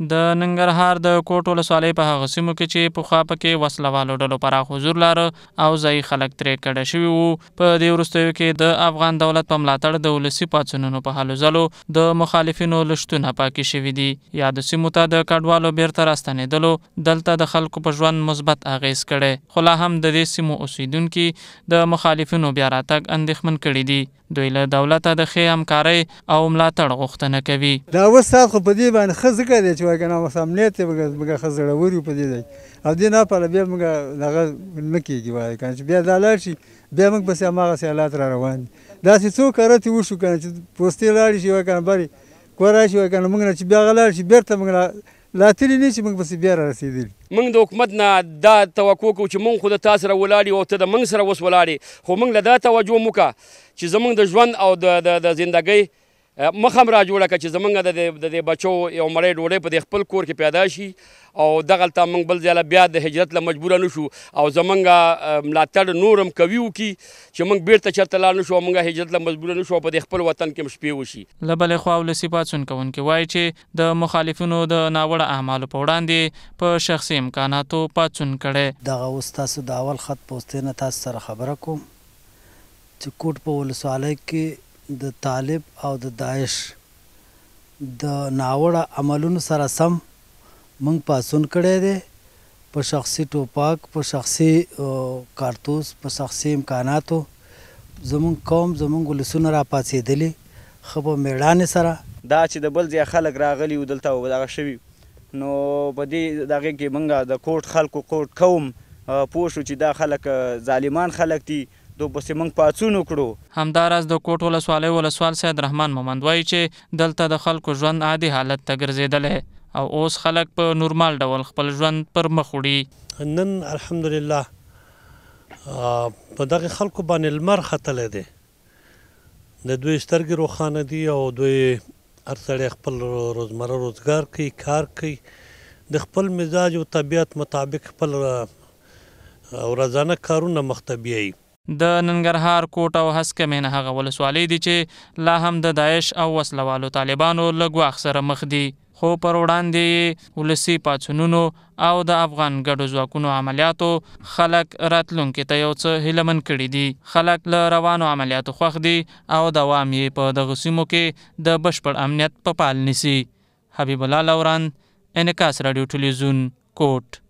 د ننګرهار د کوټ ولسوالۍ په هغه سیمو کې چې پخوا پکې وسلوالو ډلو پراخ حضور لاره او ځایي خلک ترې کډه شوي وو په دې وروستیو کې د افغان دولت په ملاتړ د ولسي پاڅونونو په حالو ځلو د مخالفینو لشتونه پاکې شوي دي یاد سیمو ته د کډوالو بیرته راستنېدلو دلته د خلکو په ژوند مثبت اغیز کړي خو لا هم د دې سیمو اوسیدونکي د مخالفینو بیا راتګ اندېښمن کړي دي دوی له دولت د خې همکاري او ملاتړ غوښتنه کوي دا وسات خو په دې باندې خزګه دي چې وګنه مسامنه ته بګه خزړه وری په دې دی او دې نه پله بیا موږ دغه نکیږي وای کنه چې بیا دا لاړ شي بیا موږ پسې هغه سیالات را روان دا چې څو کرته وشو کنه چې پوسټ لاړ شي وکنه بری کور راشي وکنه موږ نه چې بیا غلاړ شي بیرته موږ راتلې نه چې موږ پسې بیا را رسېدلي موږ د حکومت نه دا توقع کوو چې موږ خو د تا سره ولاړ او ته د موږ سره اوس ولاړې خو موږ له دا توجه مو وکړه چې زموږ د ژوند او د د زندګۍ مخم را جوړه کړه چې زمونږ د د بچو یو مړی ډوډۍ په دې خپل کور کې پیدا شي او دغلته موږ بل ځای بیا د هجرت له مجبوره نشو او زمونږ ملاتړ نورم قوي وکړي چې موږ بیرته چېرته لاړ نشو او موږ هجرت له مجبوره نشو په دې خپل وطن کې مشپې وشي له بلې خوا ولسي پاڅونکوونکي وایي چې د مخالفینو د ناوړه اعمالو په وړاندې په شخصي امکاناتو پاڅون کړي دغه اوس تاسو د اول خط پوسټ نه تاسو سره خبره کوم چې کوټ په ولسوالۍ کې د طالب او د داعش د ناوړه عملونو سره سم موږ پاسون کړی دی په شخصي ټوپاک په شخصي کارتوس په شخصي امکاناتو زمونږ قوم زمونږ ولسونه را پاڅېدلې خو په میړانې سره دا چې د بل ځای خلک راغلي و دلته و دغه شوي نو په دې دغه کې موږ د کوټ خلکو کوټ کوم پوه شو چې دا خلک ظالمان خلک دي دو بس موږ پاتونو کړو همدارس د کوټ ولسوالۍ ولسوال سید رحمان مومند وایي چې دلته د خلکو ژوند عادي حالت ته ګرځیدلې او اوس خلک په نورمال ډول خپل ژوند پر مخ وړي نن الحمدلله په دغه خلکو باندې لمر ختلې ده د دوی سترګې روخانه دي او دوی هر سړی خپل روزمره روزګار کوي کار کوي د خپل مزاج او طبیعت مطابق خپل ورځانه کارونه مختبيي د ننګرهار کوټ او هسکه مینه هغه ولسوالۍ دي چې لا هم د داعش او وسلوالو طالبانو لګواخ سره مخ دي خو پر وړاندې ولسی پاتونونو او د افغان ګډو ځواکونو عملیاتو خلک راتلونکي ته یو څه هیلمن کړي دي خلک له روانو عملیاتو خوښ دي او دوام یې په دغه سیمو کې د بشپړ امنیت په پا پال نیسي حبیب الله لوران انکاس رادیو ټلویزیون کوټ